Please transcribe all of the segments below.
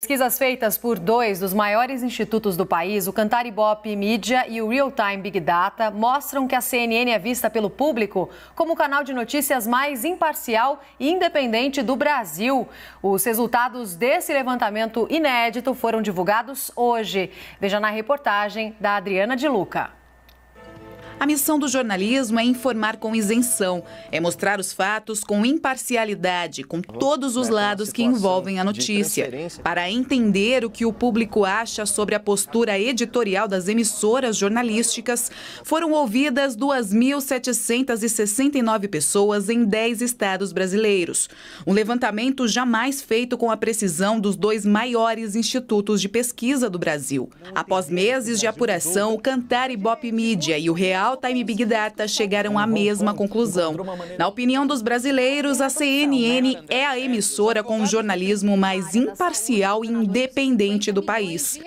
Pesquisas feitas por dois dos maiores institutos do país, o Cantaribop Media e o Real Time Big Data, mostram que a CNN é vista pelo público como o canal de notícias mais imparcial e independente do Brasil. Os resultados desse levantamento inédito foram divulgados hoje. Veja na reportagem da Adriana de Luca. A missão do jornalismo é informar com isenção, é mostrar os fatos com imparcialidade, com todos os lados que envolvem a notícia, para entender o que o público acha sobre a postura editorial das emissoras jornalísticas. Foram ouvidas 2.769 pessoas em 10 estados brasileiros. Um levantamento jamais feito com a precisão dos dois maiores institutos de pesquisa do Brasil. Após meses de apuração, o Cantar Ibope Mídia e o Real Big e Big Data chegaram à mesma conclusão. Na opinião dos brasileiros, a CNN é a emissora com o jornalismo mais imparcial e independente do país.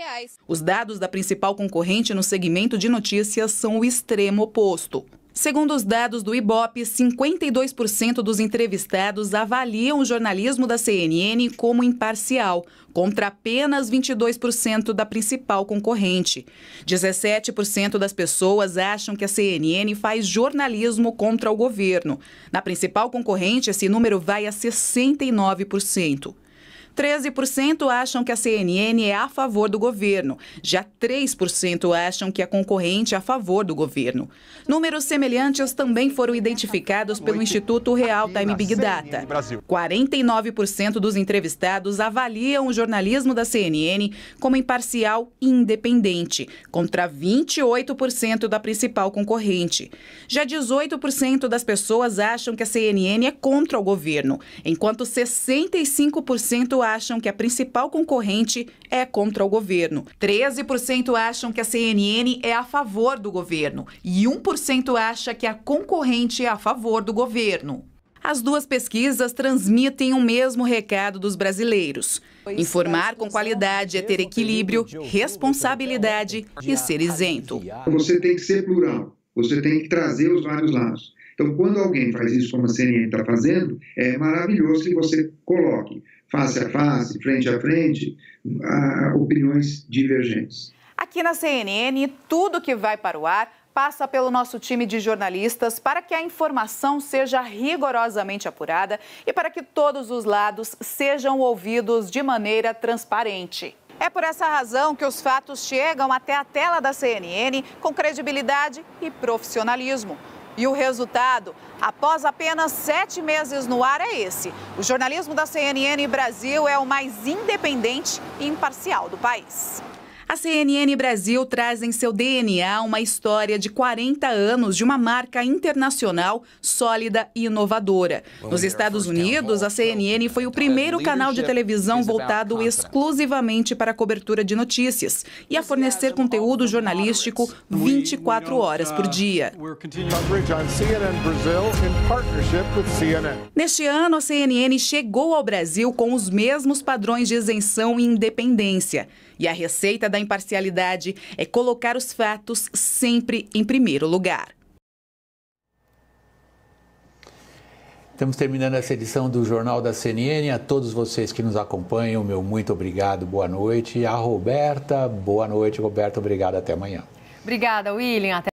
Os dados da principal concorrente no segmento de notícias são o extremo oposto. Segundo os dados do IBOP, 52% dos entrevistados avaliam o jornalismo da CNN como imparcial, contra apenas 22% da principal concorrente. 17% das pessoas acham que a CNN faz jornalismo contra o governo. Na principal concorrente, esse número vai a 69%. 13% acham que a CNN é a favor do governo, já 3% acham que a é concorrente é a favor do governo. Números semelhantes também foram identificados pelo Instituto Real Time Big Data. 49% dos entrevistados avaliam o jornalismo da CNN como imparcial e independente, contra 28% da principal concorrente. Já 18% das pessoas acham que a CNN é contra o governo, enquanto 65% acham que a principal concorrente é contra o governo. 13% acham que a CNN é a favor do governo e 1% acha que a concorrente é a favor do governo. As duas pesquisas transmitem o mesmo recado dos brasileiros. Informar é, com qualidade é ter equilíbrio, responsabilidade e ser isento. Você tem que ser plural, você tem que trazer os vários lados. Então, quando alguém faz isso como a CNN está fazendo, é maravilhoso que você coloque face a face, frente a frente, a opiniões divergentes. Aqui na CNN, tudo que vai para o ar passa pelo nosso time de jornalistas para que a informação seja rigorosamente apurada e para que todos os lados sejam ouvidos de maneira transparente. É por essa razão que os fatos chegam até a tela da CNN com credibilidade e profissionalismo. E o resultado, após apenas sete meses no ar, é esse. O jornalismo da CNN Brasil é o mais independente e imparcial do país. A CNN Brasil traz em seu DNA uma história de 40 anos de uma marca internacional sólida e inovadora. Nos Estados Unidos, a CNN né? foi o primeiro tá canal de televisão voltado exclusivamente para a cobertura de notícias e a fornecer conteúdo jornalístico 24 horas por uh, dia. Neste ano, a CNN chegou ao Brasil com os mesmos padrões de isenção e independência. E a receita da imparcialidade é colocar os fatos sempre em primeiro lugar. Estamos terminando essa edição do Jornal da CNN. A todos vocês que nos acompanham, meu muito obrigado, boa noite. A Roberta, boa noite, Roberta, obrigado, até amanhã. Obrigada, William. Até